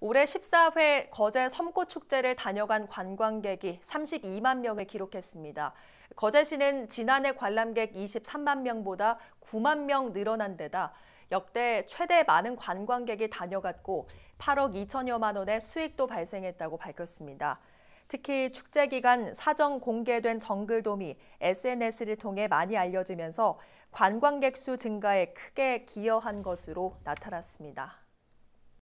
올해 14회 거제 섬꽃축제를 다녀간 관광객이 32만 명을 기록했습니다. 거제시는 지난해 관람객 23만 명보다 9만 명 늘어난 데다 역대 최대 많은 관광객이 다녀갔고 8억 2천여만 원의 수익도 발생했다고 밝혔습니다. 특히 축제 기간 사정 공개된 정글돔이 SNS를 통해 많이 알려지면서 관광객 수 증가에 크게 기여한 것으로 나타났습니다.